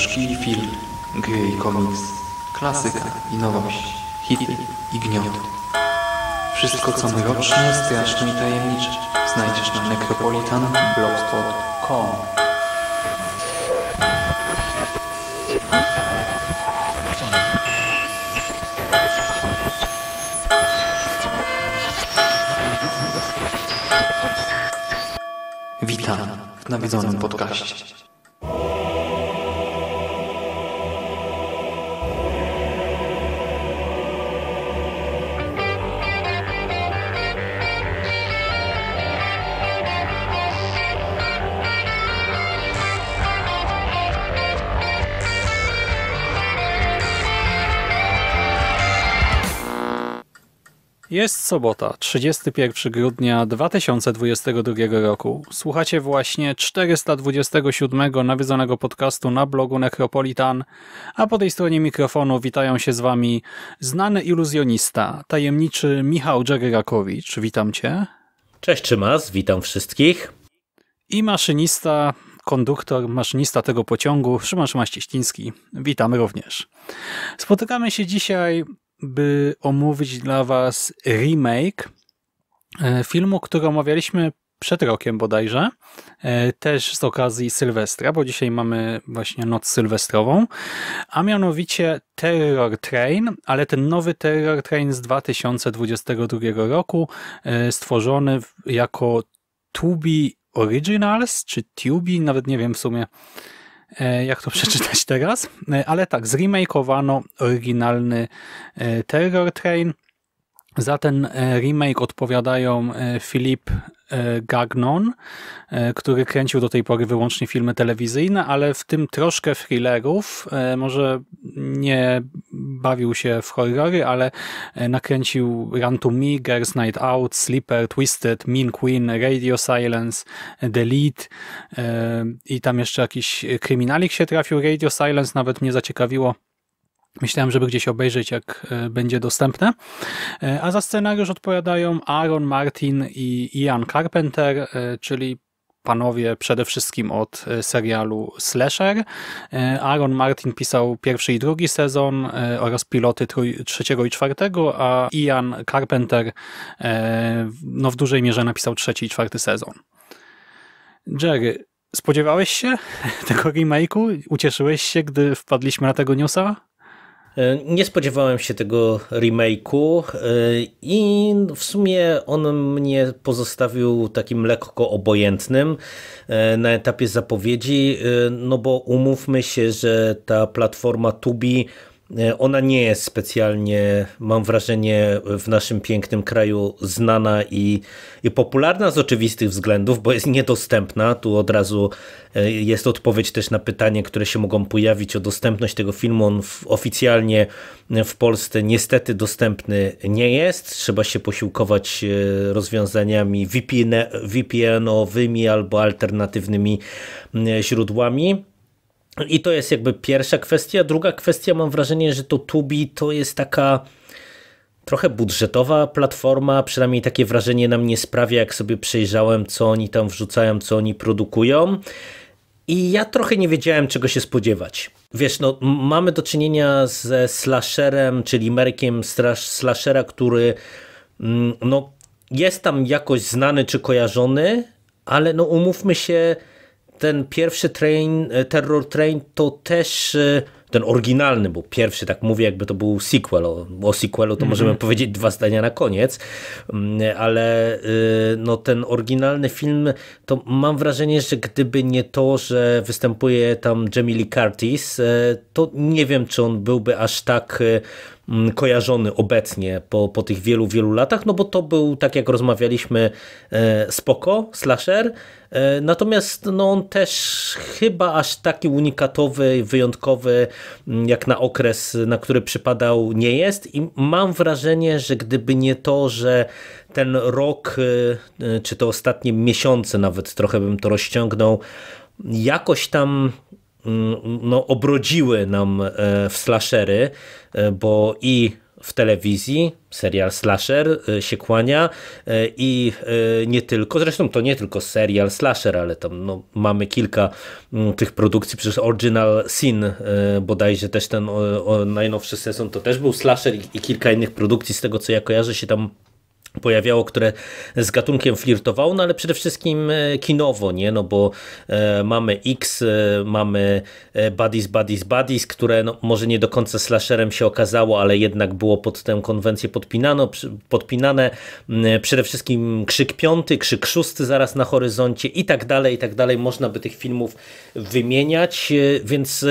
książki i film, gry i komiks, klasyka i nowość, hity i gniot. Wszystko co mroczne, straszne i tajemnicze znajdziesz na necropolitanblogspot.com Witam w nawiedzonym podcaście. Jest sobota, 31 grudnia 2022 roku. Słuchacie właśnie 427 nawiedzonego podcastu na blogu Necropolitan, a po tej stronie mikrofonu witają się z wami znany iluzjonista, tajemniczy Michał Dżegerakowicz. Witam cię. Cześć Szymas, witam wszystkich. I maszynista, konduktor, maszynista tego pociągu, Szymon Szymaścieściński. Witam również. Spotykamy się dzisiaj by omówić dla Was remake e, filmu, który omawialiśmy przed rokiem bodajże, e, też z okazji Sylwestra, bo dzisiaj mamy właśnie noc sylwestrową, a mianowicie Terror Train, ale ten nowy Terror Train z 2022 roku, e, stworzony jako Tubi Originals, czy Tubi, nawet nie wiem w sumie, E, jak to przeczytać teraz, e, ale tak, zremakeowano oryginalny e, Terror Train. Za ten remake odpowiadają Filip E, Gagnon, e, który kręcił do tej pory wyłącznie filmy telewizyjne, ale w tym troszkę thrillerów. E, może nie bawił się w horrory, ale nakręcił Run to Me, Girls Night Out, Sleeper, Twisted, Mean Queen, Radio Silence, Delete i tam jeszcze jakiś kryminalik się trafił. Radio Silence nawet mnie zaciekawiło Myślałem, żeby gdzieś obejrzeć, jak e, będzie dostępne. E, a za scenariusz odpowiadają Aaron Martin i Ian Carpenter, e, czyli panowie przede wszystkim od serialu Slasher. Aaron Martin pisał pierwszy i drugi sezon oraz piloty trzeciego i czwartego, a Ian Carpenter no w dużej mierze napisał trzeci i czwarty sezon. Jerry, spodziewałeś się tego remake'u? Ucieszyłeś się, gdy wpadliśmy na tego newsa? E, nie spodziewałem się tego remake'u e, i w sumie on mnie pozostawił takim lekko obojętnym e, na etapie zapowiedzi, no bo umówmy się, że ta platforma Tubi E, ona nie jest specjalnie, mam wrażenie, w naszym pięknym kraju znana i, i, popularna z oczywistych względów, bo jest niedostępna. Tu od razu e, jest odpowiedź też na pytanie, które się mogą pojawić o dostępność tego filmu. On w, oficjalnie e, w Polsce niestety dostępny nie jest. Trzeba się posiłkować rozwiązaniami VPN, VPN-owymi albo alternatywnymi źródłami. I to jest jakby pierwsza kwestia. Druga kwestia, mam wrażenie, że to Tubi to jest taka trochę budżetowa platforma, przynajmniej takie wrażenie na mnie sprawia, jak sobie przejrzałem, co oni tam wrzucają, co oni produkują. I ja trochę nie wiedziałem, czego się spodziewać. Wiesz, no, mamy do czynienia ze slasherem, czyli merkiem slashera, który mm, no, jest tam jakoś znany czy kojarzony, ale no, umówmy się, ten pierwszy train, e, Terror Train to też e, ten oryginalny, bo pierwszy, tak mówię, jakby to był sequel. O, o sequelu to możemy mhm. powiedzieć dwa zdania na koniec, mm, ale y, no, ten oryginalny film, to mam wrażenie, że gdyby nie to, że występuje tam Jamie Lee Curtis, e, to nie wiem, czy on byłby aż tak mm, kojarzony obecnie po, po tych wielu, wielu latach, no bo to był, tak jak rozmawialiśmy, spoko, slasher, E, natomiast no, on też chyba aż taki unikatowy, wyjątkowy, mm, jak na okres, na który przypadał, nie jest. I mam wrażenie, że gdyby nie to, że ten rok, e, e, czy te ostatnie miesiące, nawet trochę bym to rozciągnął, jakoś tam mm, no, obrodziły nam w slashery, bo i w telewizji, serial slasher y, się kłania y, i y, nie tylko, zresztą to nie tylko serial slasher, ale tam no, mamy kilka mm, tych produkcji, przecież Original Sin bodajże też ten o, o, najnowszy sezon to też był slasher i, i kilka innych produkcji z tego co ja kojarzę się tam pojawiało, które z gatunkiem flirtowało, no ale przede wszystkim e, kinowo, nie? No bo e, mamy X, e, mamy e, Buddies, Buddies, Buddies, które no, może nie do końca slasherem się okazało, ale jednak było pod tę konwencję podpinano, podpinane. Mm, e, przede wszystkim Krzyk Piąty, Krzyk Szósty zaraz na horyzoncie i tak dalej, i tak dalej. Można by tych filmów wymieniać, więc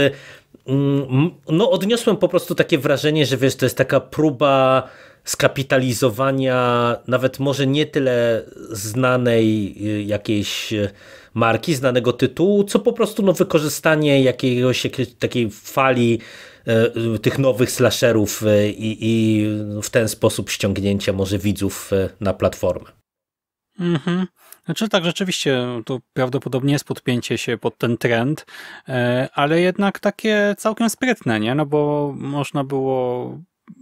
mm, no odniosłem po prostu takie wrażenie, że wiesz, to jest taka próba skapitalizowania nawet może nie tyle znanej y, jakiejś y, marki, znanego tytułu, co po prostu no, wykorzystanie jakiejś takiej fali y, tych nowych slasherów i, i, w ten sposób ściągnięcia może widzów na platformę. Mhm. znaczy tak, rzeczywiście to prawdopodobnie jest podpięcie się pod ten trend, e, ale jednak takie całkiem sprytne, nie? No bo można było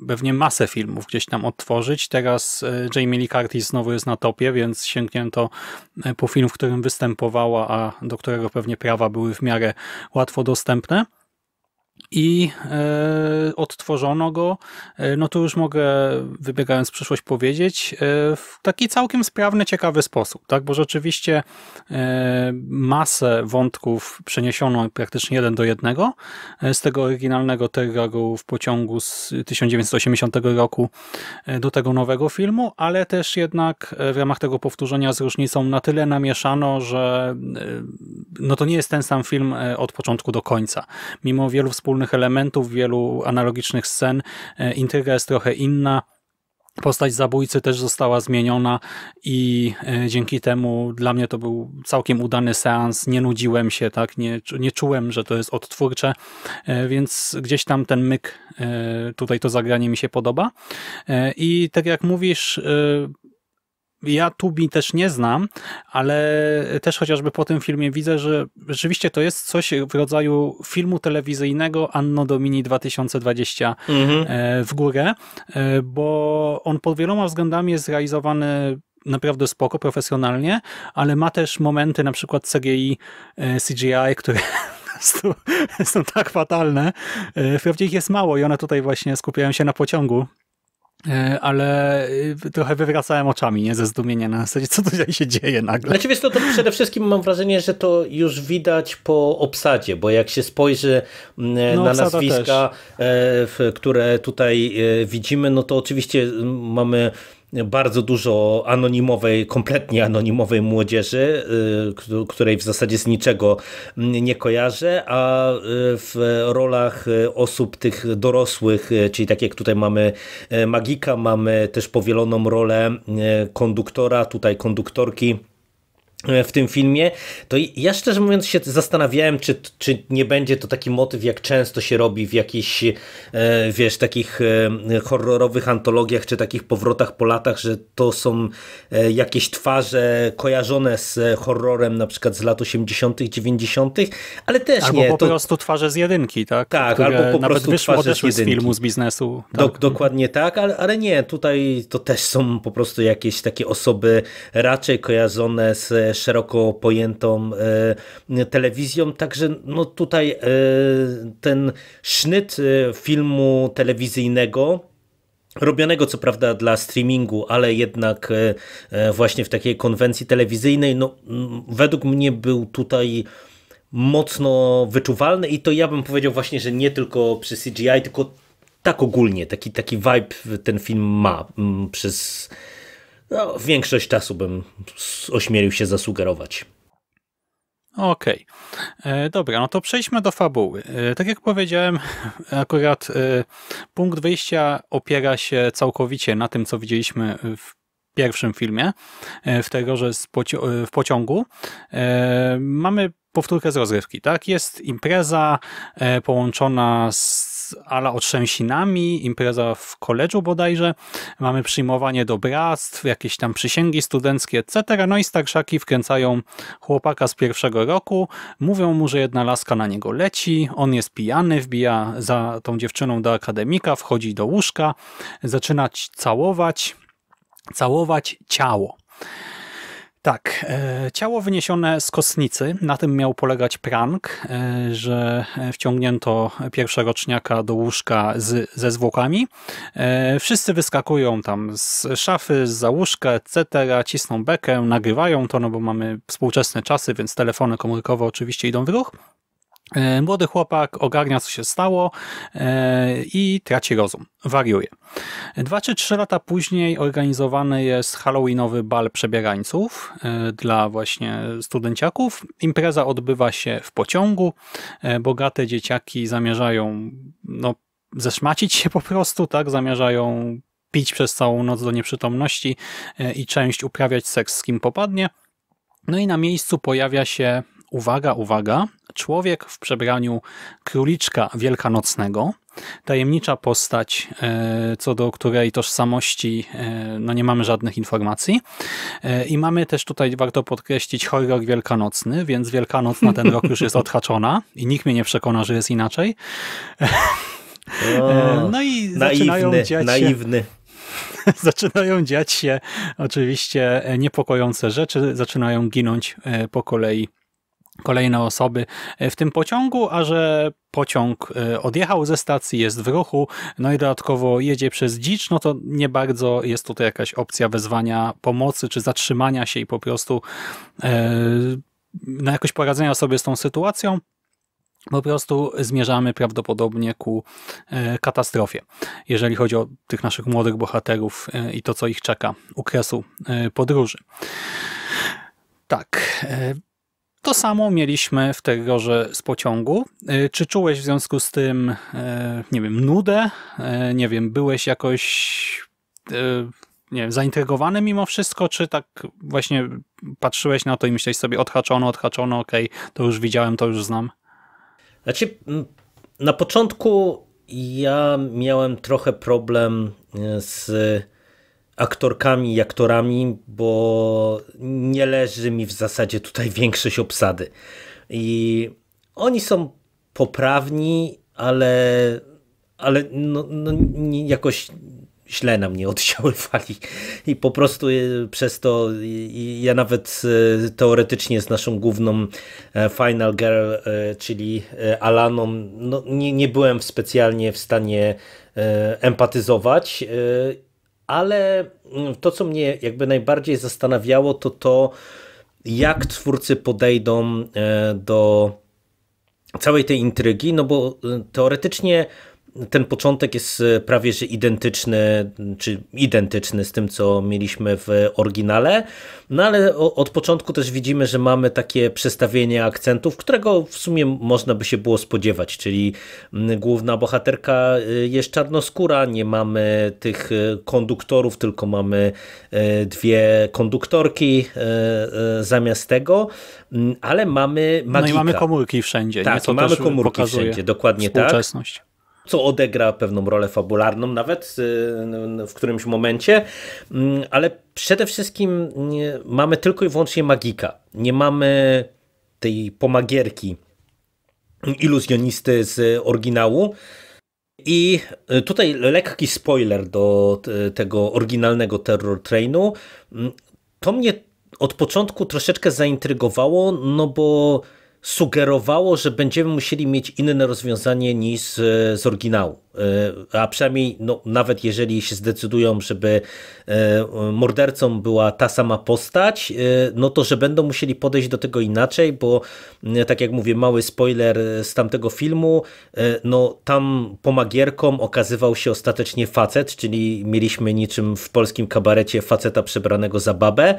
pewnie masę filmów gdzieś tam odtworzyć. Teraz e, Jamie Lee Curtis znowu jest na topie, więc sięgnięto e, po film, w którym występowała, a do którego pewnie prawa były w miarę łatwo dostępne i e, odtworzono go, e, no to już mogę, wybiegając w przyszłość, powiedzieć, e, w taki całkiem sprawny, ciekawy sposób, tak? Bo rzeczywiście e, masę wątków przeniesiono praktycznie jeden do jednego e, z tego oryginalnego Terrago w pociągu z 1980 roku e, do tego nowego filmu, ale też jednak w ramach tego powtórzenia z różnicą na tyle namieszano, że no to nie jest ten sam film od początku do końca. Mimo wielu wspólnych wspólnych elementów, wielu analogicznych scen. E, intryga jest trochę inna. Postać zabójcy też została zmieniona i e, dzięki temu dla mnie to był całkiem udany seans. Nie nudziłem się, tak? nie, nie czułem, że to jest odtwórcze, e, więc gdzieś tam ten myk, tutaj to zagranie mi się podoba. I tak jak mówisz, ja Tubi też nie znam, ale też chociażby po tym filmie widzę, że rzeczywiście to jest coś w rodzaju filmu telewizyjnego Anno Domini 2020 mhm. e, w górę, e, bo on pod wieloma względami jest zrealizowany naprawdę spoko, profesjonalnie, ale ma też momenty na przykład CGI, e, CGI, które są tak fatalne. Wprawdzie ich jest mało i one tutaj właśnie skupiają się na pociągu, E, ale y, trochę wywracałem oczami nie ze zdumienia na zasadzie, co tutaj się dzieje nagle. Znaczy wiesz, to, no to przede wszystkim mam wrażenie, że to już widać po obsadzie, bo jak się spojrzy mm, no, na nazwiska, też. E, które tutaj e, widzimy, no to oczywiście mm, mamy bardzo dużo anonimowej, kompletnie anonimowej młodzieży, y, której w zasadzie z niczego nie kojarzę, a y, w rolach y, osób tych dorosłych, czyli tak jak tutaj mamy magika, mamy też powieloną rolę konduktora, tutaj konduktorki E, w tym filmie, to ja szczerze mówiąc się zastanawiałem, czy, czy nie będzie to taki motyw, jak często się robi w jakichś, e, wiesz, takich e, horrorowych antologiach, czy takich powrotach po latach, że to są jakieś twarze kojarzone z horrorem, na przykład z lat 80., 90., ale też albo nie. Albo po to... prostu twarze z jedynki, tak? Tak, albo po nawet prostu wyszło, twarze z jedynki. z filmu, z biznesu. Tak. Do, dokładnie tak, ale, ale nie, tutaj to też są po prostu jakieś takie osoby raczej kojarzone z szeroko pojętą e, telewizją. Także no tutaj e, ten sznyt e, filmu telewizyjnego robionego co prawda dla streamingu, ale jednak właśnie w takiej konwencji telewizyjnej, no według mnie był tutaj mocno wyczuwalny i to ja bym powiedział właśnie, że nie tylko przy CGI, tylko tak ogólnie, taki, taki vibe ten film ma przez no, większość czasu bym ośmielił się zasugerować. Okej. Okay. E, dobra, no to przejdźmy do fabuły. E, tak jak powiedziałem, akurat e, punkt wyjścia opiera się całkowicie na tym, co widzieliśmy w pierwszym filmie, e, w terrorze poci e, w pociągu. E, mamy powtórkę z rozrywki, tak? Jest impreza połączona z z ala otrzęsinami, impreza w koleżu bodajże, mamy przyjmowanie do bractw, jakieś tam przysięgi studenckie, etc. No i starszaki wkręcają chłopaka z pierwszego roku, mówią mu, że jedna laska na niego leci, on jest pijany, wbija za tą dziewczyną do akademika, wchodzi do łóżka, zaczyna całować, całować ciało. Tak, e, ciało wyniesione z kostnicy, na tym miał polegać prank, e, że e, wciągnięto pierwszoroczniaka do łóżka z, ze zwłokami. Wszyscy wyskakują tam z szafy, z za łóżka, etc., cisną bekę, nagrywają to, no bo mamy współczesne czasy, więc telefony komórkowe oczywiście idą w ruch. E, młody chłopak ogarnia, co się stało e, i traci rozum, wariuje. Dwa czy trzy lata później organizowany jest halloweenowy bal przebierańców e, dla właśnie studenciaków. Impreza odbywa się w pociągu. Bogate dzieciaki zamierzają no, zeszmacić się po prostu, tak? Zamierzają pić przez całą noc do nieprzytomności i część uprawiać seks z kim popadnie. No i na miejscu pojawia się uwaga, uwaga, człowiek w przebraniu króliczka wielkanocnego, tajemnicza postać, e, co do której tożsamości e, no nie mamy żadnych informacji. E, I mamy też tutaj, warto podkreślić, horror wielkanocny, więc Wielkanoc na ten rok już jest odhaczona i nikt mnie nie przekona, że jest inaczej. O, no i zaczynają naiwny, dziać naiwny. Się zaczynają dziać się oczywiście niepokojące rzeczy, zaczynają ginąć po kolei kolejne osoby e, w tym pociągu, a że pociąg e, odjechał ze stacji, jest w ruchu, no i dodatkowo jedzie przez dzicz, no to nie bardzo jest tutaj jakaś opcja wezwania pomocy czy zatrzymania się i po prostu na e, no jakoś poradzenia sobie z tą sytuacją. Po prostu zmierzamy prawdopodobnie ku katastrofie, jeżeli chodzi o tych naszych młodych bohaterów i to, co ich czeka u kresu podróży. Tak, to samo mieliśmy w terrorze z pociągu. E, czy czułeś w związku z tym, e, nie wiem, nudę? E, nie wiem, byłeś jakoś nie wiem, zaintrygowany mimo wszystko, czy tak właśnie patrzyłeś na to i myślałeś sobie odhaczono, odhaczono, okej, okay, to już widziałem, to już znam? Znaczy, na początku ja miałem trochę problem z aktorkami i aktorami, bo nie leży mi w zasadzie tutaj większość obsady. I oni są poprawni, ale, ale no, no jakoś źle na mnie oddziaływali i po prostu e, przez to ja nawet e, teoretycznie z naszą główną e, Final Girl, czyli Alaną, no nie, nie byłem specjalnie w stanie empatyzować ale mm, to, co mnie jakby najbardziej zastanawiało, to to, jak twórcy podejdą e, do całej tej intrygi, no bo e, teoretycznie ten początek jest e, prawie że identyczny, czy identyczny z tym, co mieliśmy w oryginale, no ale od początku też widzimy, że mamy takie przestawienie akcentów, którego w sumie można by się było spodziewać, czyli główna bohaterka e, jest czarnoskóra, nie mamy tych e, konduktorów, tylko mamy dwie konduktorki zamiast tego, ale mamy magika. No i mamy komórki wszędzie. Tak, nie? To mamy komórki wszędzie, dokładnie tak co odegra pewną rolę fabularną nawet y, w którymś momencie, mm, ale przede wszystkim mamy tylko i wyłącznie magika. Nie mamy tej pomagierki iluzjonisty z oryginału. I y, tutaj lekki spoiler do tego oryginalnego Terror Trainu. Mm, to mnie od początku troszeczkę zaintrygowało, no bo sugerowało, że będziemy musieli mieć inne rozwiązanie niż e, z oryginału. E, a przynajmniej no, nawet jeżeli się zdecydują, żeby e, mordercą była ta sama postać, e, no to że będą musieli podejść do tego inaczej, bo tak jak mówię, mały spoiler z tamtego filmu, no tam pomagierką okazywał się ostatecznie facet, czyli mieliśmy niczym w polskim kabarecie faceta przebranego za babę.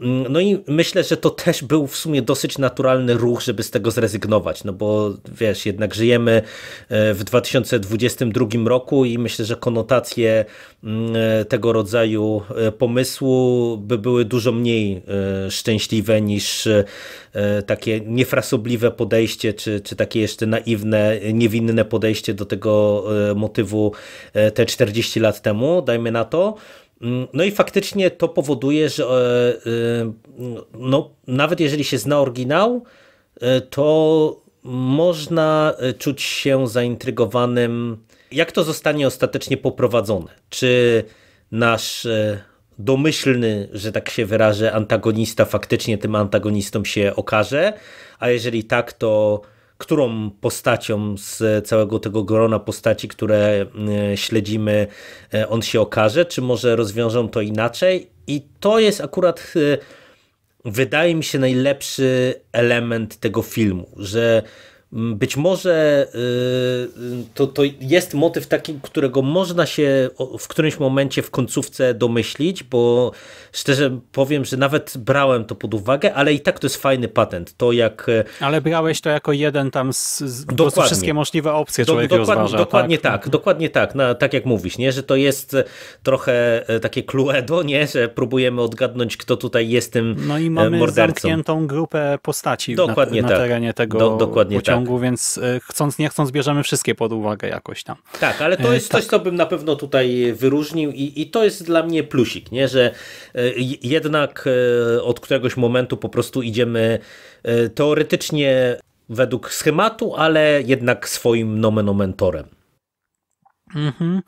Mm, no i myślę, że to też był w sumie dosyć naturalny ruch, żeby z tego zrezygnować, no bo wiesz, jednak żyjemy w 2022 1992 roku i myślę, że konotacje mm, e, tego rodzaju e, pomysłu by były dużo mniej e, szczęśliwe niż takie niefrasobliwe podejście, czy, czy takie jeszcze naiwne, niewinne podejście do tego motywu te 40 lat temu, dajmy na to. Mm, no i faktycznie to powoduje, że no, nawet jeżeli się zna oryginał, to można czuć się zaintrygowanym jak to zostanie ostatecznie poprowadzone? Czy nasz e, domyślny, że tak się wyrażę, antagonista faktycznie tym antagonistą się okaże? A jeżeli tak, to którą postacią z całego tego grona postaci, które e, śledzimy, e, on się okaże? Czy może rozwiążą to inaczej? I to jest akurat wydaje mi się najlepszy element tego filmu, że Mm, być może y, y, to, to jest motyw taki, którego można się w którymś momencie w końcówce domyślić, bo szczerze powiem, że nawet brałem to pod uwagę, ale i tak to jest fajny patent. To jak... E, ale brałeś to jako jeden tam z, z dokładnie. wszystkie możliwe opcje Do, człowiek dokładnie, rozważa, dokładnie tak, tak dokładnie tak. Na, tak jak mówisz, nie? że to jest e, trochę e, takie cluedo, nie? że próbujemy odgadnąć, kto tutaj jest tym mordercą. No i mamy mordercą. zamkniętą grupę postaci dokładnie na, na tak. terenie tego Do, dokładnie tak ciągu, tak. więc e, chcąc nie chcąc bierzemy wszystkie pod uwagę jakoś tam. Tak, ale to e, jest tak. coś, co bym na pewno tutaj wyróżnił i, i to jest dla mnie plusik, nie? że e, jednak od któregoś momentu po prostu idziemy teoretycznie według schematu, ale jednak swoim nomenomentorem. Mhm.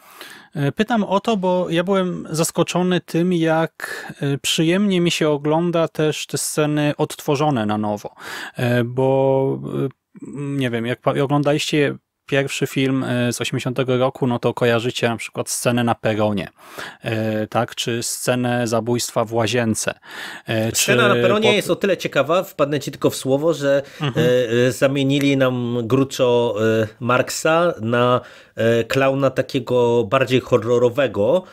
Pytam o to, bo ja byłem zaskoczony tym, jak przyjemnie mi się ogląda też te sceny odtworzone na nowo, bo Mm, nie wiem, jak oglądaliście pierwszy film e, z 80 roku, no to kojarzycie na przykład scenę na peronie, e, tak, czy scenę zabójstwa w łazience. E, Scena na peronie jest o tyle ciekawa, wpadnę ci tylko w słowo, że mhm. zamienili nam gruczo Marksa na klauna takiego bardziej horrorowego,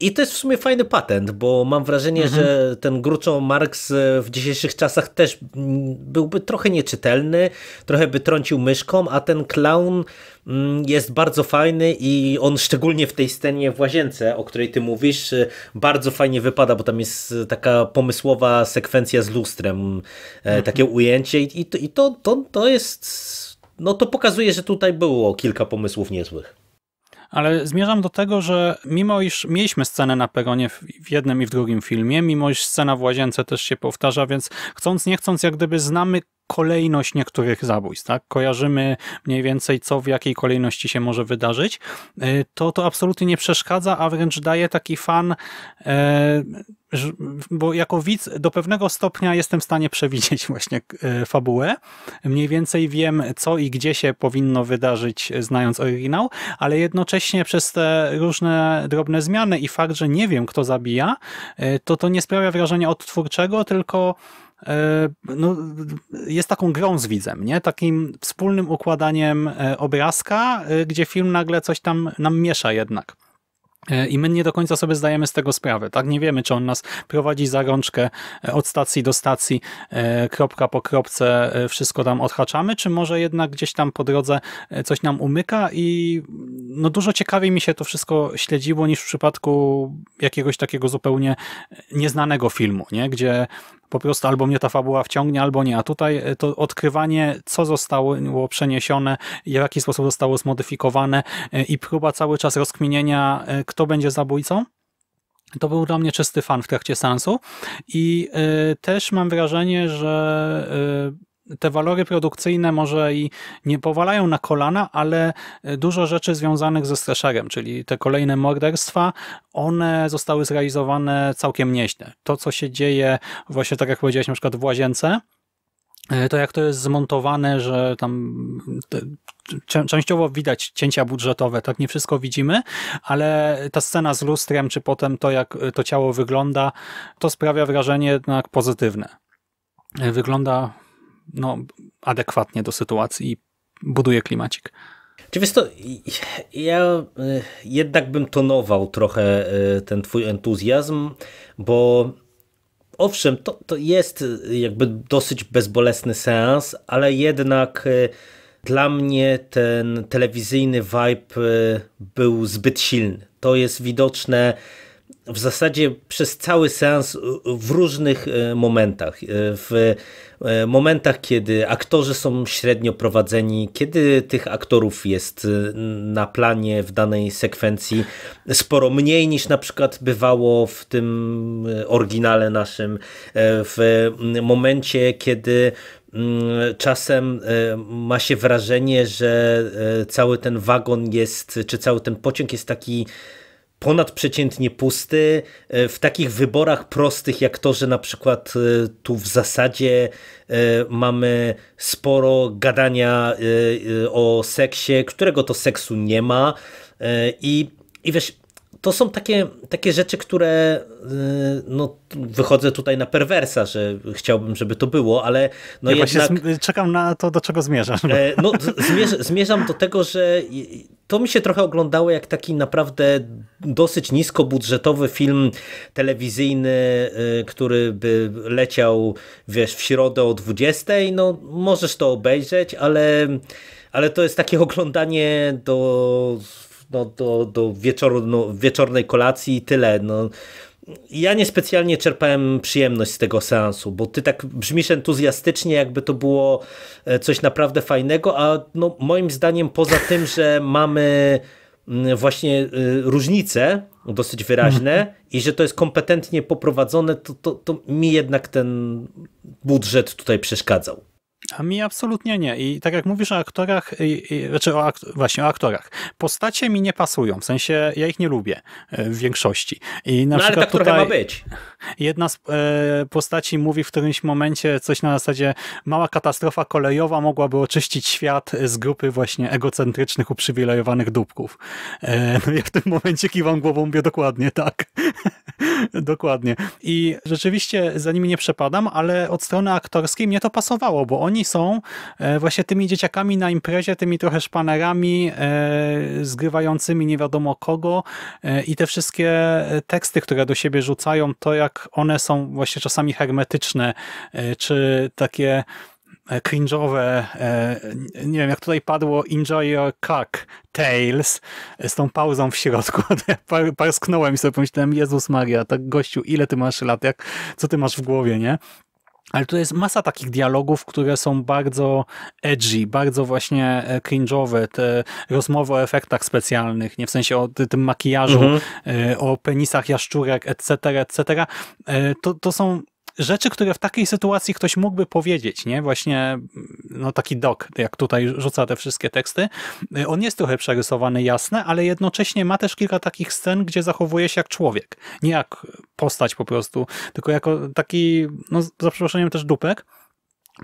i to jest w sumie fajny patent, bo mam wrażenie, mhm. że ten Gruczo Marx e, w dzisiejszych czasach też mm, byłby trochę nieczytelny, trochę by trącił myszką, a ten clown mm, jest bardzo fajny i on szczególnie w tej scenie w łazience, o której ty mówisz, e, bardzo fajnie wypada, bo tam jest e, taka pomysłowa sekwencja z lustrem, mhm. takie ujęcie i to, i to, to, to jest, no to pokazuje, że tutaj było kilka pomysłów niezłych ale zmierzam do tego, że mimo iż mieliśmy scenę na peronie w jednym i w drugim filmie, mimo iż scena w łazience też się powtarza, więc chcąc nie chcąc jak gdyby znamy kolejność niektórych zabójstw, tak? kojarzymy mniej więcej co w jakiej kolejności się może wydarzyć, y, to to absolutnie nie przeszkadza, a wręcz daje taki fan, e, bo jako widz do pewnego stopnia jestem w stanie przewidzieć właśnie e, fabułę, mniej więcej wiem co i gdzie się powinno wydarzyć e, znając oryginał, ale jednocześnie przez te różne drobne zmiany i fakt, że nie wiem kto zabija, to to nie sprawia wrażenia odtwórczego, tylko E, no, jest taką grą z widzem, nie? takim wspólnym układaniem e, obrazka, e, gdzie film nagle coś tam nam miesza jednak. I my nie do końca sobie zdajemy z tego sprawę. Tak nie wiemy, czy on nas prowadzi za rączkę od stacji do stacji, kropka po kropce, wszystko tam odhaczamy, czy może jednak gdzieś tam po drodze coś nam umyka i no dużo ciekawiej mi się to wszystko śledziło niż w przypadku jakiegoś takiego zupełnie nieznanego filmu, nie? gdzie po prostu albo mnie ta fabuła wciągnie, albo nie. A tutaj e, to odkrywanie, co zostało przeniesione, w jaki sposób zostało zmodyfikowane e, i próba cały czas rozkminienia, e, kto będzie zabójcą. To był dla mnie czysty fan w trakcie sensu i też mam wrażenie, że te walory produkcyjne może i nie powalają na kolana, ale e, dużo rzeczy związanych ze streszerem, czyli te kolejne morderstwa, one zostały zrealizowane całkiem nieźle. To, co się dzieje właśnie tak jak powiedziałeś na przykład w Łazience, e, to jak to jest zmontowane, że tam częściowo widać cięcia budżetowe, tak nie wszystko widzimy, ale ta scena z lustrem, czy potem to jak e, to ciało wygląda, to sprawia wrażenie jednak pozytywne. Wygląda no, adekwatnie do sytuacji i buduje klimacik. Czy wiesz to, ja y, jednak bym tonował trochę y, ten twój entuzjazm, bo owszem, to, to jest y, jakby dosyć bezbolesny seans, ale jednak dla mnie ten telewizyjny vibe był zbyt silny. To jest widoczne w zasadzie przez cały seans y, y, w różnych y, momentach. W momentach, kiedy aktorzy są średnio prowadzeni, kiedy tych aktorów jest na planie w danej sekwencji sporo mniej niż na przykład bywało w tym oryginale naszym, w momencie, kiedy mm, czasem ma się wrażenie, że cały ten wagon jest, czy cały ten pociąg jest taki ponadprzeciętnie pusty, e, w takich wyborach prostych jak to, że na przykład e, tu w zasadzie e, mamy sporo gadania o seksie, którego to seksu nie ma i, i wiesz, to są takie, takie rzeczy, które no, wychodzę tutaj na perwersa, że chciałbym, żeby to było, ale no ja jednak... Czekam na to, do czego zmierzasz. No, zmierz, zmierzam do tego, że to mi się trochę oglądało jak taki naprawdę dosyć niskobudżetowy film telewizyjny, y, który by leciał wiesz, w środę o 20. No, możesz to obejrzeć, ale, ale to jest takie oglądanie do, no, do, do wieczoru, no, wieczornej kolacji i tyle. No, ja niespecjalnie czerpałem przyjemność z tego seansu, bo ty tak brzmisz entuzjastycznie, jakby to było e, coś naprawdę fajnego, a no, moim zdaniem poza tym, że mamy mm, właśnie y, różnice dosyć wyraźne mhm. i że to jest kompetentnie poprowadzone, to, to, to mi jednak ten budżet tutaj przeszkadzał. A mi absolutnie nie. I tak jak mówisz o aktorach, znaczy o akt właśnie o aktorach, postacie mi nie pasują, w sensie ja ich nie lubię e, w większości. I na no przykład ale tak tutaj ma być. Jedna z e, postaci mówi w którymś momencie coś na zasadzie mała katastrofa kolejowa mogłaby oczyścić świat z grupy właśnie egocentrycznych, uprzywilejowanych dupków. E, no ja w tym momencie kiwam głową, mówię dokładnie tak. dokładnie. I rzeczywiście za nimi nie przepadam, ale od strony aktorskiej mnie to pasowało, bo oni oni są e, właśnie tymi dzieciakami na imprezie, tymi trochę szpanerami e, zgrywającymi nie wiadomo kogo e, i te wszystkie teksty, które do siebie rzucają, to jak one są właśnie czasami hermetyczne, czy takie cringe'owe, nie wiem, jak tutaj padło Enjoy Your Cock Tales z tą pauzą w środku. Ja par, parsknąłem i sobie pomyślałem, Jezus Maria, tak gościu, ile ty masz lat, jak, co ty masz w głowie, nie? Ale tu jest masa takich dialogów, które są bardzo edgy, bardzo właśnie e, cringe'owe. Te rozmowy o efektach specjalnych, nie w sensie o tym makijażu, mm -hmm. o penisach jaszczurek, etc., etc. E, to, to są rzeczy, które w takiej sytuacji ktoś mógłby powiedzieć, nie? Właśnie no taki dok, jak tutaj rzuca te wszystkie teksty, on jest trochę przerysowany, jasne, ale jednocześnie ma też kilka takich scen, gdzie zachowuje się jak człowiek. Nie jak postać po prostu, tylko jako taki, no za przeproszeniem też dupek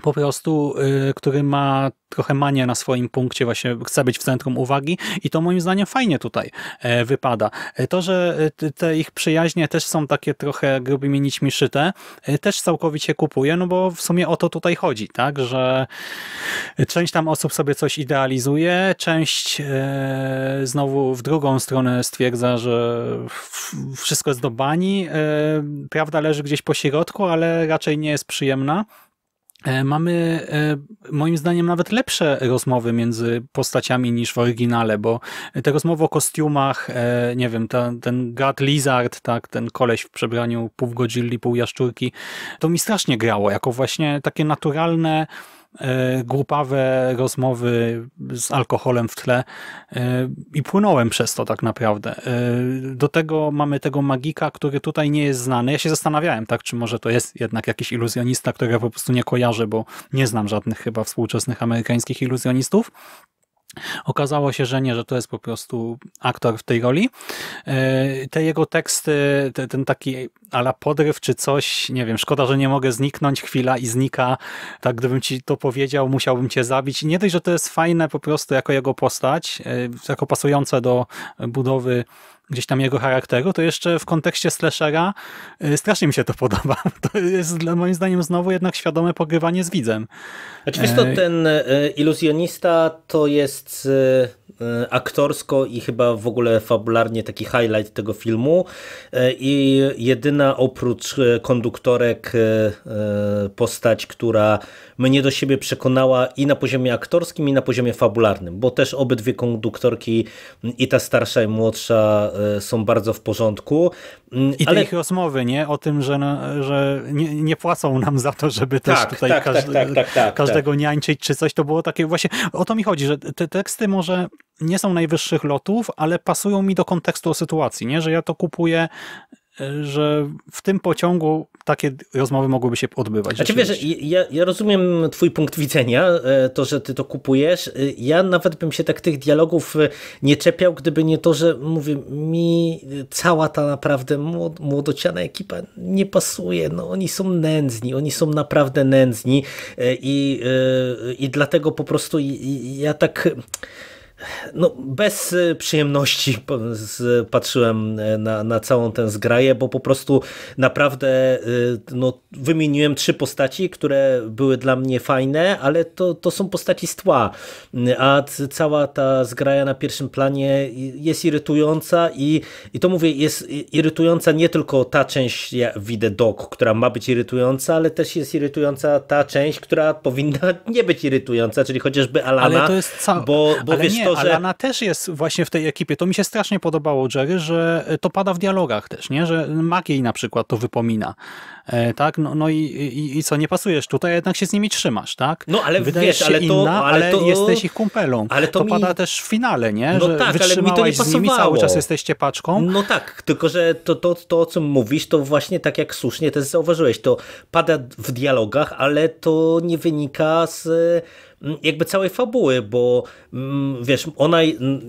po prostu, y, który ma trochę manię na swoim punkcie, właśnie chce być w centrum uwagi i to moim zdaniem fajnie tutaj e, wypada. E, to, że e, te ich przyjaźnie też są takie trochę grubymi nićmi szyte, też całkowicie kupuje, no bo w sumie o to tutaj chodzi, tak, że część tam osób sobie coś idealizuje, część znowu w drugą stronę stwierdza, że wszystko jest do bani, prawda leży gdzieś po środku, ale raczej nie jest przyjemna. E, mamy e, moim zdaniem nawet lepsze rozmowy między postaciami niż w oryginale, bo te rozmowy o kostiumach, e, nie wiem, ten Gad Lizard, tak, ten koleś w przebraniu pół godzilli, pół jaszczurki, to mi strasznie grało, jako właśnie takie naturalne E, głupawe rozmowy z alkoholem w tle e, i płynąłem przez to tak naprawdę. E, do tego mamy tego magika, który tutaj nie jest znany. Ja się zastanawiałem, tak, czy może to jest jednak jakiś iluzjonista, którego po prostu nie kojarzę, bo nie znam żadnych chyba współczesnych amerykańskich iluzjonistów. Okazało się, że nie, że to jest po prostu aktor w tej roli. E, te jego teksty, te, ten taki ala podryw czy coś, nie wiem, szkoda, że nie mogę zniknąć, chwila i znika. Tak, gdybym ci to powiedział, musiałbym cię zabić. Nie dość, że to jest fajne po prostu jako jego postać, e, jako pasujące do budowy gdzieś tam jego charakteru, to jeszcze w kontekście slashera y, strasznie mi się to podoba. To jest dla moim zdaniem znowu jednak świadome pogrywanie z widzem. Oczywiście znaczy, to, y, ten y, iluzjonista to jest aktorsko i chyba w ogóle fabularnie taki highlight tego filmu i jedyna oprócz konduktorek postać, która mnie do siebie przekonała i na poziomie aktorskim i na poziomie fabularnym, bo też obydwie konduktorki i ta starsza i młodsza E, są bardzo w porządku. Mm, I te ale... ich rozmowy, nie? O tym, że, na, że nie, nie, płacą nam za to, żeby też tak, tutaj tak tak, tak, tak, tak, każdego tak. niańczyć czy coś. To było takie właśnie, o to mi chodzi, że te teksty może nie są najwyższych lotów, ale pasują mi do kontekstu o sytuacji, nie? że ja to kupuję że w tym pociągu takie rozmowy mogłyby się odbywać. Znaczy, wiesz, ja, ja rozumiem twój punkt widzenia, e, to, że ty to kupujesz. E, ja nawet bym się tak tych dialogów e, nie czepiał, gdyby nie to, że mówię, mi cała ta naprawdę młodociana ekipa nie pasuje. No, oni są nędzni, oni są naprawdę nędzni i, i dlatego po prostu ja tak no, bez y, przyjemności patrzyłem e, na, na całą tę zgraję, bo po prostu naprawdę y, no, wymieniłem trzy postaci, które były dla mnie fajne, ale to, to są postaci z tła, y, a cała ta zgraja na pierwszym planie jest irytująca i, i to mówię, jest irytująca nie tylko ta część, ja widzę dok, która ma być irytująca, ale też jest irytująca ta część, która powinna nie być irytująca, czyli chociażby Alana, ale to jest cał... bo, bo wiesz, nie to, że... też jest właśnie w tej ekipie. To mi się strasznie podobało, Jerry, że to pada w dialogach też, nie? Że jej na przykład to wypomina. E, tak? No, no i, i, i, co, nie pasujesz tutaj, jednak się z nimi trzymasz, tak? No ale Wydajesz wiesz, ale to, inna, ale, ale to... jesteś ich kumpelą. Ale to, to mi... pada też w finale, nie? No że tak, ale mi to nie pasowało. z nimi, cały czas jesteście paczką. No tak, tylko że to, to, to, o czym mówisz, to właśnie tak jak słusznie też zauważyłeś, to pada w dialogach, ale to nie wynika z jakby całej fabuły, bo wiesz, ona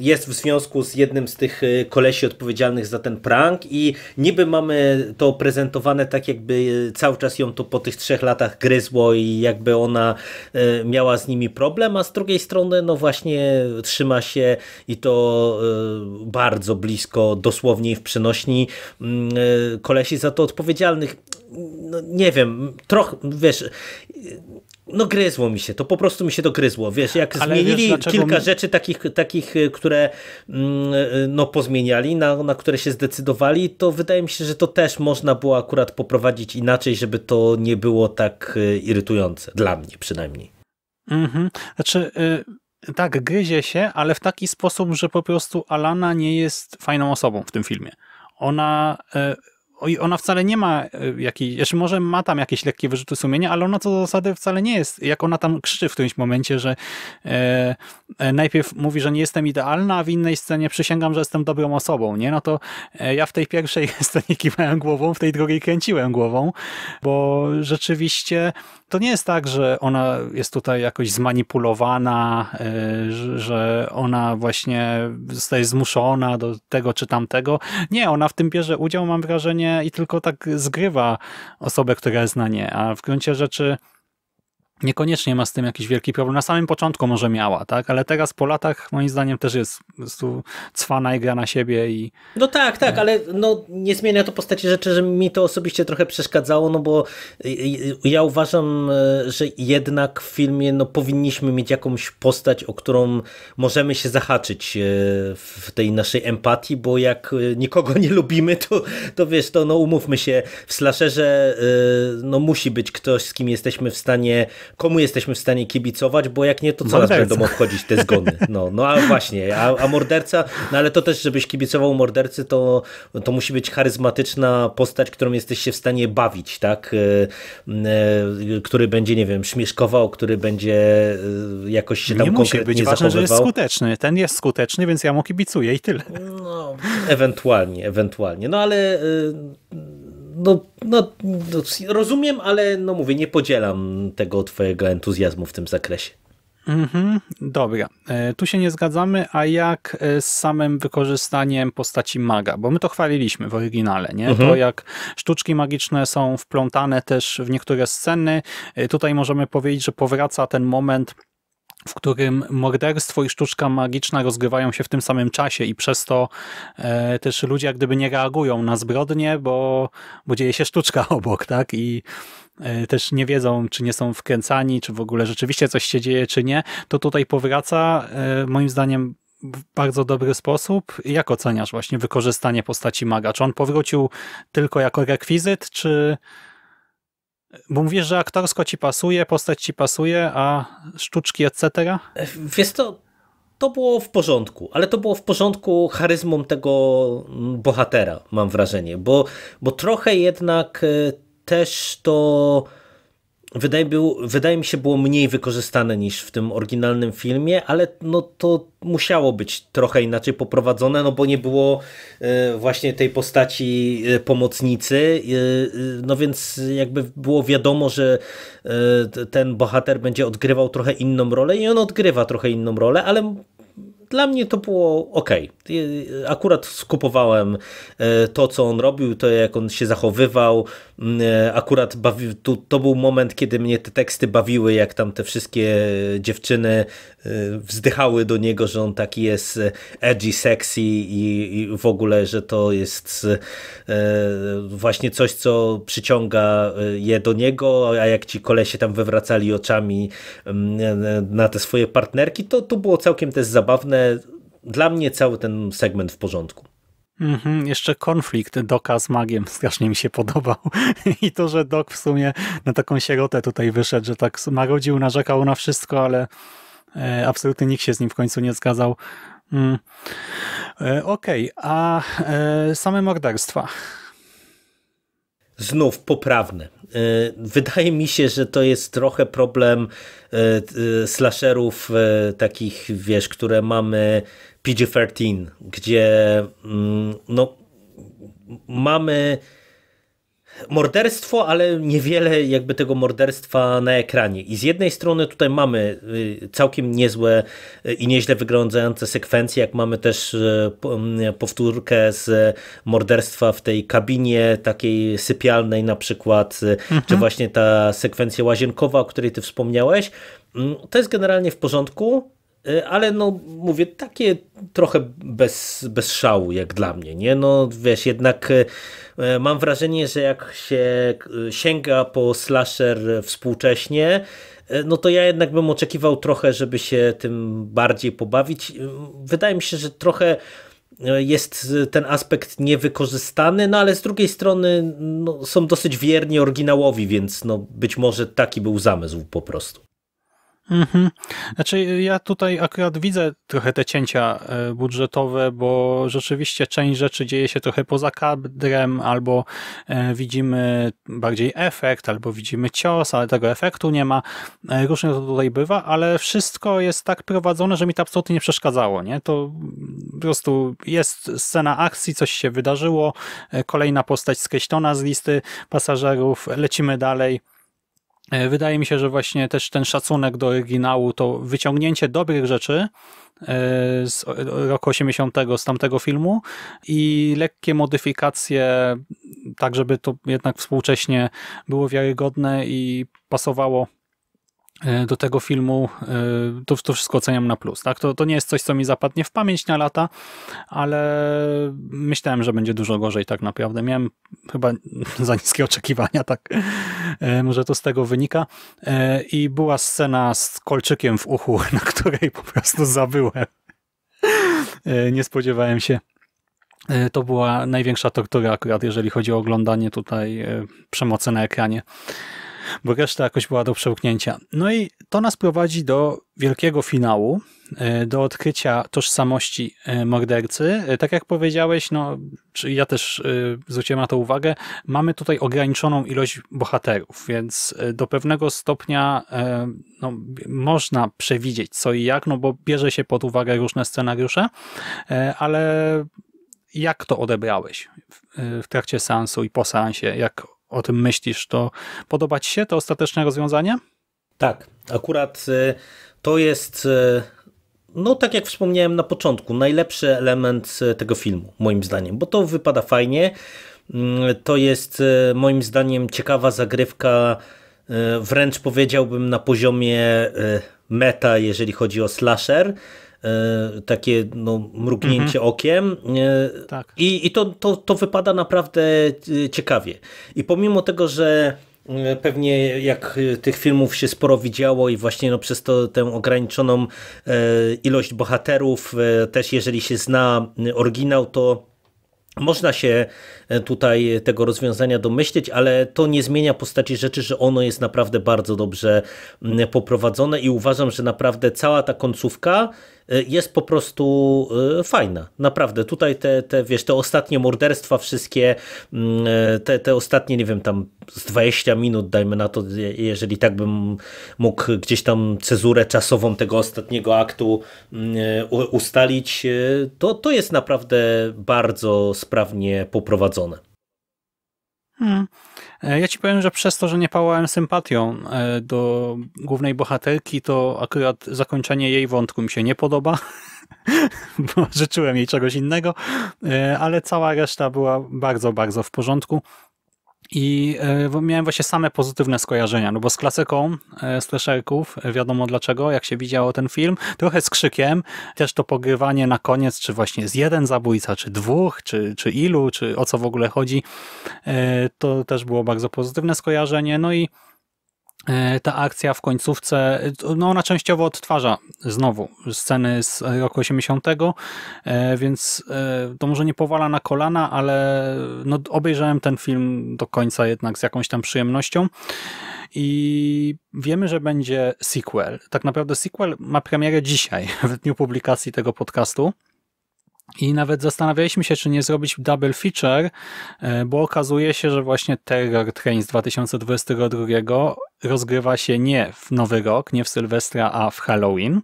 jest w związku z jednym z tych y, kolesi odpowiedzialnych za ten prank i niby mamy to prezentowane tak jakby y, cały czas ją to po tych trzech latach gryzło i jakby ona y, miała z nimi problem, a z drugiej strony no właśnie trzyma się i to bardzo blisko, dosłownie w przenośni kolesi za to odpowiedzialnych. No, nie wiem, trochę, wiesz, no gryzło mi się to, po prostu mi się to gryzło, wiesz, jak Ale zmienili wiesz, kilka my... rzeczy takich, takich y, które mm, y, no pozmieniali, na, na które się zdecydowali, to wydaje mi się, że to też można było akurat poprowadzić inaczej, żeby to nie było tak y, irytujące, dla mnie przynajmniej. Mhm. Znaczy, y, tak, gryzie się, ale w taki sposób, że po prostu Alana nie jest fajną osobą w tym filmie. Ona ona wcale nie ma e, jakiejś, jeszcze znaczy może ma tam jakieś lekkie wyrzuty sumienia, ale ona co do zasady wcale nie jest. Jak ona tam krzyczy w którymś momencie, że e, e najpierw mówi, że nie jestem idealna, a w innej scenie przysięgam, że jestem dobrą osobą, nie? No to e, ja w tej pierwszej scenie kiwałem głową, w tej drugiej kręciłem głową, bo rzeczywiście to nie jest tak, że ona jest tutaj jakoś zmanipulowana, e, że ona właśnie zostaje zmuszona do tego czy tamtego. Nie, ona w tym bierze udział, mam wrażenie, i tylko tak zgrywa osobę, która jest na nie, a w gruncie rzeczy niekoniecznie ma z tym jakiś wielki problem. Na samym początku może miała, tak? Ale teraz po latach moim zdaniem też jest po prostu cwana i gra na siebie i... No tak, tak, ale no, nie zmienia to postaci rzeczy, że mi to osobiście trochę przeszkadzało, no bo y, y, y, ja uważam, że jednak w filmie no, powinniśmy mieć jakąś postać, o którą możemy się zahaczyć w tej naszej empatii, bo jak nikogo nie lubimy, to, to wiesz, to no umówmy się, w slasherze no, musi być ktoś, z kim jesteśmy w stanie komu jesteśmy w stanie kibicować, bo jak nie, to coraz będą obchodzić te zgony. No, no a właśnie, a, a morderca, no ale to też, żebyś kibicował mordercy, to, to musi być charyzmatyczna postać, którą jesteś się w stanie bawić, tak? E, e, który będzie, nie wiem, śmieszkował, który będzie e, jakoś się tam nie musi być ważne, że jest skuteczny. Ten jest skuteczny, więc ja mu kibicuję i tyle. No, ewentualnie, ewentualnie. No ale no, no, no, rozumiem, ale no mówię, nie podzielam tego twojego entuzjazmu w tym zakresie. Mhm, dobra, e, tu się nie zgadzamy, a jak e, z samym wykorzystaniem postaci maga? Bo my to chwaliliśmy w oryginale, nie? To mhm. jak sztuczki magiczne są wplątane też w niektóre sceny. E, tutaj możemy powiedzieć, że powraca ten moment w którym morderstwo i sztuczka magiczna rozgrywają się w tym samym czasie i przez to e, też ludzie jak gdyby nie reagują na zbrodnie, bo, bo dzieje się sztuczka obok, tak? I e, też nie wiedzą, czy nie są wkręcani, czy w ogóle rzeczywiście coś się dzieje, czy nie. To tutaj powraca, e, moim zdaniem, w bardzo dobry sposób. Jak oceniasz właśnie wykorzystanie postaci maga? Czy on powrócił tylko jako rekwizyt, czy bo mówisz, że aktorsko ci pasuje, postać ci pasuje, a sztuczki etc.? Wiesz to to było w porządku, ale to było w porządku charyzmą tego bohatera, mam wrażenie, bo, bo trochę jednak e, też to wydaje, był, wydaje mi się było mniej wykorzystane niż w tym oryginalnym filmie, ale no to musiało być trochę inaczej poprowadzone, no bo nie było e, właśnie tej postaci e, pomocnicy, e, no więc jakby było wiadomo, że ten bohater będzie odgrywał trochę inną rolę i on odgrywa trochę inną rolę, ale dla mnie to było ok. Akurat skupowałem to, co on robił, to jak on się zachowywał, Mm, e, akurat bawi, to, to był moment, kiedy mnie te teksty bawiły, jak tam te wszystkie dziewczyny e, wzdychały do niego, że on taki jest e, edgy, sexy i, i w ogóle, że to jest właśnie coś, co przyciąga je do niego, a jak ci kolesie tam wywracali oczami mm, na te swoje partnerki, to, to było całkiem też zabawne. Dla mnie cały ten segment w porządku. Mm -hmm, jeszcze konflikt Doka z magiem strasznie mi się podobał. I to, że Dok w sumie na taką sierotę tutaj wyszedł, że tak marodził, narzekał na wszystko, ale e, absolutnie nikt się z nim w końcu nie zgadzał. Mm. E, okej, okay, a e, same morderstwa? Znów poprawne. Wydaje mi się, że to jest trochę problem slasherów takich, wiesz, które mamy PG-13, gdzie mm, no, mamy morderstwo, ale niewiele jakby tego morderstwa na ekranie. I z jednej strony tutaj mamy y, całkiem niezłe y, i nieźle wyglądające sekwencje, jak mamy też y, mm, powtórkę z morderstwa w tej kabinie takiej sypialnej na przykład, mhm. czy właśnie ta sekwencja łazienkowa, o której ty wspomniałeś. Mm, to jest generalnie w porządku, E, ale no mówię, takie trochę bez, bez szału jak dla mnie, nie? No wiesz, jednak e, e, mam wrażenie, że jak się sięga po slasher współcześnie, no to ja jednak bym oczekiwał trochę, żeby się tym bardziej pobawić. Wydaje mi się, że trochę jest ten aspekt niewykorzystany, no ale z drugiej strony no, są dosyć wierni oryginałowi, więc no, być może taki był zamysł po prostu. Mhm. Znaczy, ja tutaj akurat widzę trochę te cięcia e, budżetowe, bo rzeczywiście część rzeczy dzieje się trochę poza kadrem, albo e, widzimy bardziej efekt, albo widzimy cios, ale tego efektu nie ma. E, różnie to tutaj bywa, ale wszystko jest tak prowadzone, że mi to absolutnie nie przeszkadzało. Nie? To po prostu jest scena akcji, coś się wydarzyło, kolejna postać skreślona z listy pasażerów, lecimy dalej E, wydaje mi się, że właśnie też ten szacunek do oryginału, to wyciągnięcie dobrych rzeczy e, z e, roku 80, z tamtego filmu i lekkie modyfikacje, tak żeby to jednak współcześnie było wiarygodne i pasowało E, do tego filmu, e, to, to wszystko oceniam na plus. Tak? To, to nie jest coś, co mi zapadnie w pamięć na lata, ale myślałem, że będzie dużo gorzej tak naprawdę. Miałem chyba za niskie oczekiwania, tak e, może to z tego wynika. I była scena z kolczykiem w uchu, na której po prostu zabyłem. Nie spodziewałem się. To była największa tortura akurat, jeżeli chodzi o oglądanie tutaj przemocy na ekranie bo reszta jakoś była do przełknięcia. No i to nas prowadzi do wielkiego finału, e, do odkrycia tożsamości e, mordercy. E, tak jak powiedziałeś, no, czy ja też zwróciłem na to uwagę, mamy tutaj ograniczoną ilość bohaterów, więc do pewnego stopnia no, można przewidzieć co i jak, no bo bierze się pod uwagę różne scenariusze, ale jak to odebrałeś w trakcie seansu i po seansie? Jak o tym myślisz, to podoba ci się to ostateczne rozwiązanie? Tak, akurat y, to jest, y, no tak jak wspomniałem na początku, najlepszy element y, tego filmu, moim zdaniem, bo to wypada fajnie. Mm, to jest moim zdaniem ciekawa zagrywka, wręcz powiedziałbym na poziomie meta, jeżeli chodzi o slasher. E, takie no, mrugnięcie mhm. okiem. Tak. I, i to, to, to wypada naprawdę e, ciekawie. I pomimo tego, że e, pewnie jak tych filmów się sporo widziało i właśnie no przez to, tę ograniczoną ilość bohaterów, też jeżeli się zna oryginał, to można się tutaj tego rozwiązania domyśleć, ale to nie zmienia postaci rzeczy, że ono jest naprawdę bardzo dobrze poprowadzone i uważam, że naprawdę cała ta końcówka Y, jest po prostu y, fajna. Naprawdę, tutaj te, te wiesz, te ostatnie morderstwa wszystkie, mm, y, te, te ostatnie, nie wiem, tam z 20 minut, dajmy na to, jeżeli tak bym mógł gdzieś tam cezurę czasową tego ostatniego aktu mm, ustalić, to, to jest naprawdę bardzo sprawnie poprowadzone. Hmm. E, ja ci powiem, że przez to, że nie pałałem sympatią e, do głównej bohaterki, to akurat zakończenie jej wątku mi się nie podoba, bo życzyłem jej czegoś innego, e, ale cała reszta była bardzo, bardzo w porządku. I e, miałem właśnie same pozytywne skojarzenia, no bo z klasyką e, slasherków, e, wiadomo dlaczego, jak się widziało ten film, trochę z krzykiem, też to pogrywanie na koniec, czy właśnie z jeden zabójca, czy dwóch, czy, czy ilu, czy o co w ogóle chodzi, to też było bardzo pozytywne skojarzenie, no i E, ta akcja w końcówce, e, no ona częściowo odtwarza znowu sceny z roku 80, e, więc to może nie powala na kolana, ale no obejrzałem ten film do końca jednak z jakąś tam przyjemnością i wiemy, że będzie sequel. Tak naprawdę sequel ma premierę dzisiaj, w dniu publikacji tego podcastu. I nawet zastanawialiśmy się, czy nie zrobić double feature, bo okazuje się, że właśnie Terror Train z 2022 rozgrywa się nie w Nowy Rok, nie w Sylwestra, a w Halloween.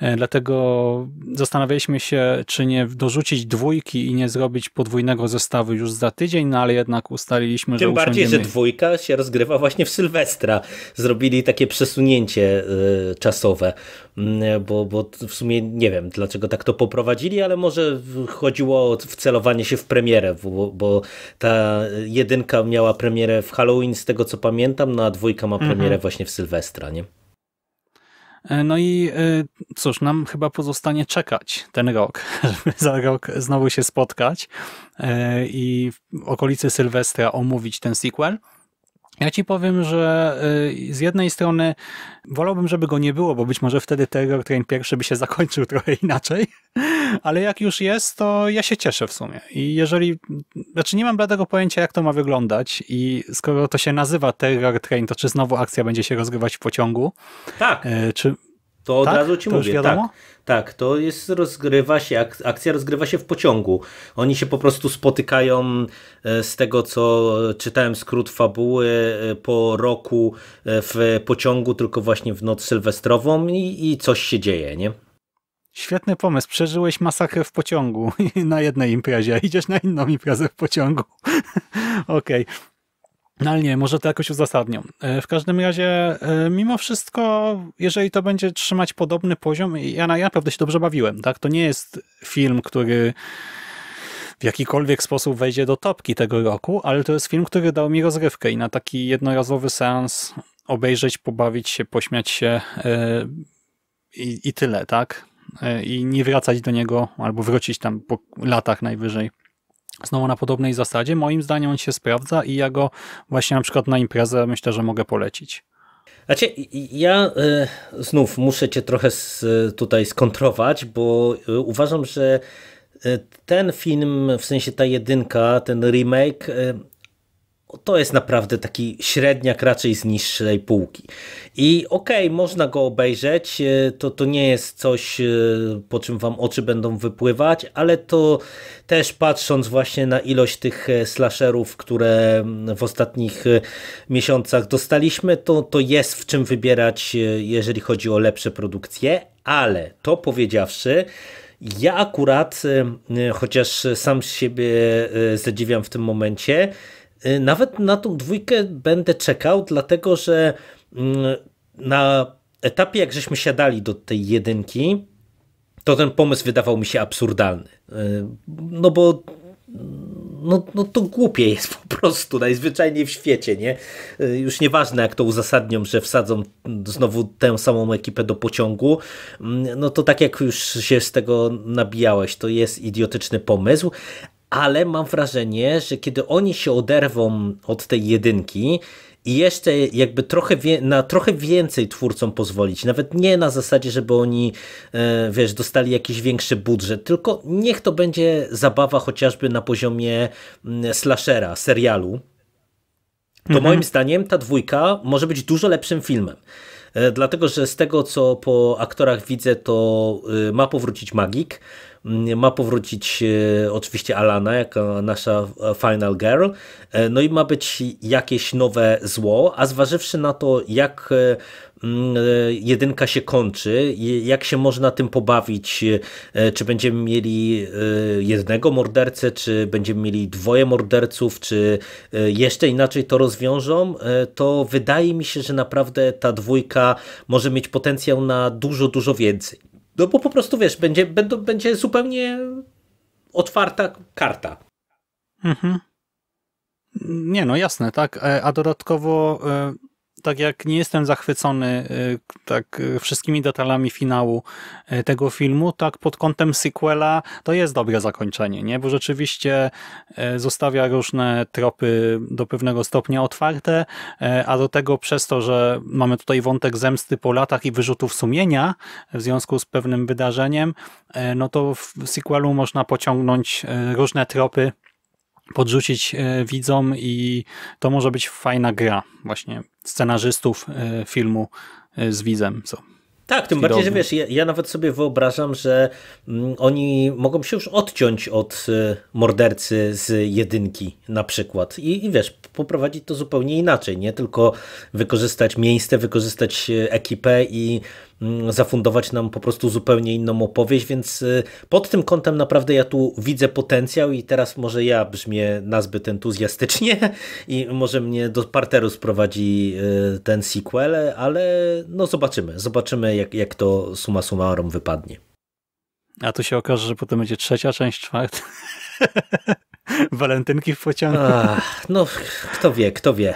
E, dlatego zastanawialiśmy się, czy nie dorzucić dwójki i nie zrobić podwójnego zestawu już za tydzień, no ale jednak ustaliliśmy, Tym że Tym bardziej, że dwójka się rozgrywa właśnie w Sylwestra. Zrobili takie przesunięcie e, czasowe, bo, bo w sumie nie wiem, dlaczego tak to poprowadzili, ale może chodziło o wcelowanie się w premierę, bo, bo ta jedynka miała premierę w Halloween, z tego co pamiętam, no a dwójka ma mhm. premierę mhm. właśnie w Sylwestra, nie? E, no i e, cóż, nam chyba pozostanie czekać ten rok, żeby za rok znowu się spotkać e, i w okolicy Sylwestra omówić ten sequel. Ja ci powiem, że y, z jednej strony wolałbym, żeby go nie było, bo być może wtedy Terror Train pierwszy by się zakończył trochę inaczej, ale jak już jest, to ja się cieszę w sumie. I jeżeli, znaczy nie mam bladego pojęcia, jak to ma wyglądać i skoro to się nazywa Terror Train, to czy znowu akcja będzie się rozgrywać w pociągu? Tak. E, czy to od tak? razu ci to mówię. Tak, tak, to jest rozgrywa się, ak akcja rozgrywa się w pociągu. Oni się po prostu spotykają e, z tego, co czytałem skrót fabuły e, po roku e, w pociągu, tylko właśnie w noc sylwestrową i, i coś się dzieje, nie? Świetny pomysł. Przeżyłeś masakrę w pociągu na jednej imprezie, idziesz na inną imprezę w pociągu. Okej. Okay. No ale nie, może to jakoś uzasadnią. E, w każdym razie, e, mimo wszystko, jeżeli to będzie trzymać podobny poziom, ja, na, ja naprawdę się dobrze bawiłem, tak? To nie jest film, który w jakikolwiek sposób wejdzie do topki tego roku, ale to jest film, który dał mi rozrywkę i na taki jednorazowy seans obejrzeć, pobawić się, pośmiać się yy, i, i tyle, tak? Yy, I nie wracać do niego albo wrócić tam po latach najwyżej znowu na podobnej zasadzie. Moim zdaniem on się sprawdza i ja go właśnie na przykład na imprezę myślę, że mogę polecić. Znaczy, ja y, znów muszę cię trochę tutaj skontrować, bo y, uważam, że y, ten film, w sensie ta jedynka, ten remake to jest naprawdę taki średniak raczej z niższej półki. I okej, okay, można go obejrzeć, e, to, to nie jest coś, e, po czym wam oczy będą wypływać, ale to też patrząc właśnie na ilość tych e, slasherów, które w ostatnich miesiącach dostaliśmy, to, to jest w czym wybierać, jeżeli chodzi o lepsze produkcje, ale to powiedziawszy, ja akurat, chociaż sam siebie zadziwiam w tym momencie, Y, nawet na tą dwójkę będę czekał, dlatego że mm, na etapie, jak żeśmy siadali do tej jedynki, to ten pomysł wydawał mi się absurdalny. Y, no bo no, no to głupie jest po prostu, najzwyczajniej w świecie, nie? Y, już nieważne jak to uzasadnią, że wsadzą znowu tę samą ekipę do pociągu, mm, no to tak jak już się z tego nabijałeś, to jest idiotyczny pomysł, ale mam wrażenie, że kiedy oni się oderwą od tej jedynki i jeszcze jakby trochę na trochę więcej twórcom pozwolić, nawet nie na zasadzie, żeby oni e, wiesz, dostali jakiś większy budżet, tylko niech to będzie zabawa chociażby na poziomie mm, slashera, serialu, to mhm. moim zdaniem ta dwójka może być dużo lepszym filmem. E, dlatego, że z tego co po aktorach widzę, to y, ma powrócić magik Mm, ma powrócić e, oczywiście Alana jako nasza e, Final Girl, e, no i ma być jakieś nowe zło, a zważywszy na to, jak mm, jedynka się kończy, jak się można tym pobawić, czy będziemy mieli jednego mordercę, czy będziemy mieli dwoje morderców, czy jeszcze inaczej to rozwiążą, to wydaje mi się, że naprawdę ta dwójka może mieć potencjał na dużo, dużo więcej. No bo po prostu wiesz, będzie, będą, będzie zupełnie otwarta karta. Mhm. Nie, no jasne, tak. E, a dodatkowo e, tak jak nie jestem zachwycony y, tak y, wszystkimi detalami finału y, tego filmu, tak pod kątem sequela to jest dobre zakończenie, nie? Bo rzeczywiście zostawia różne tropy do pewnego stopnia otwarte, a do tego przez to, że mamy tutaj wątek zemsty po latach i wyrzutów sumienia w związku z pewnym wydarzeniem, no to w sequelu można pociągnąć różne tropy, podrzucić e, widzom i to może być fajna gra właśnie scenarzystów e, filmu e, z widzem. Co tak, tym bardziej, że wiesz, ja, ja, nawet sobie wyobrażam, że mm, oni mogą się już odciąć od mordercy z jedynki na przykład i, i wiesz, poprowadzić to zupełnie inaczej, nie tylko wykorzystać miejsce, wykorzystać ekipę i Mm, zafundować nam po prostu zupełnie inną opowieść, więc y, pod tym kątem naprawdę ja tu widzę potencjał i teraz może ja brzmię nazbyt entuzjastycznie i może mnie do parteru sprowadzi y, ten sequel, ale no zobaczymy, zobaczymy jak, jak to suma summarum wypadnie. A tu się okaże, że potem będzie trzecia część, czwarta. walentynki w pociągu. A, no, kto wie, kto wie.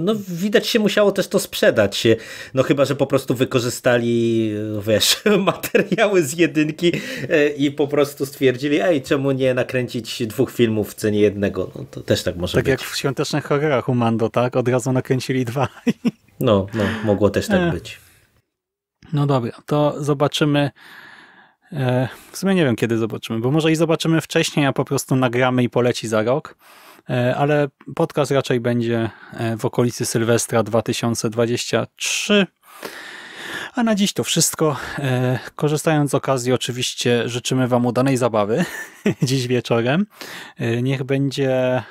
No, widać się musiało też to sprzedać. No, chyba, że po prostu wykorzystali, no, wiesz, materiały z jedynki e, i po prostu stwierdzili, ej, czemu nie nakręcić dwóch filmów w cenie jednego? No, to też tak może tak być. Tak jak w świątecznych horrorach Humando, tak? Od razu nakręcili dwa. No, no, mogło też tak e. być. No dobra, to zobaczymy E, w sumie nie wiem, kiedy zobaczymy, bo może i zobaczymy wcześniej, a po prostu nagramy i poleci za rok, e, ale podcast raczej będzie e, w okolicy Sylwestra 2023. A na dziś to wszystko. Korzystając z okazji oczywiście życzymy Wam udanej zabawy dziś wieczorem. Niech będzie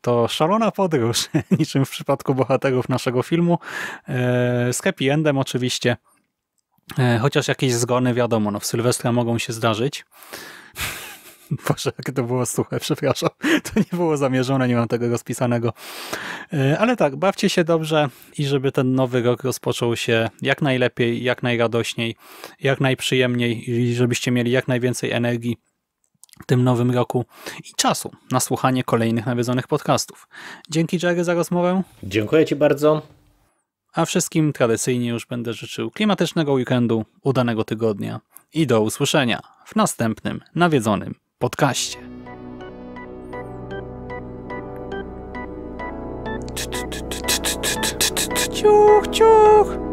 to szalona podróż, niczym w przypadku bohaterów naszego filmu, z happy endem oczywiście. E, chociaż jakieś zgony, wiadomo, no w Sylwestra mogą się zdarzyć. Boże, jak to było suche, przepraszam. To nie było zamierzone, nie mam tego rozpisanego. E, ale tak, bawcie się dobrze i żeby ten nowy rok rozpoczął się jak najlepiej, jak najradośniej, jak najprzyjemniej i żebyście mieli jak najwięcej energii w tym nowym roku i czasu na słuchanie kolejnych nawiedzonych podcastów. Dzięki Jerry za rozmowę. Dziękuję Ci bardzo. A wszystkim tradycyjnie już będę życzył klimatycznego weekendu, udanego tygodnia i do usłyszenia w następnym nawiedzonym podcaście. Ciuch, ciuch!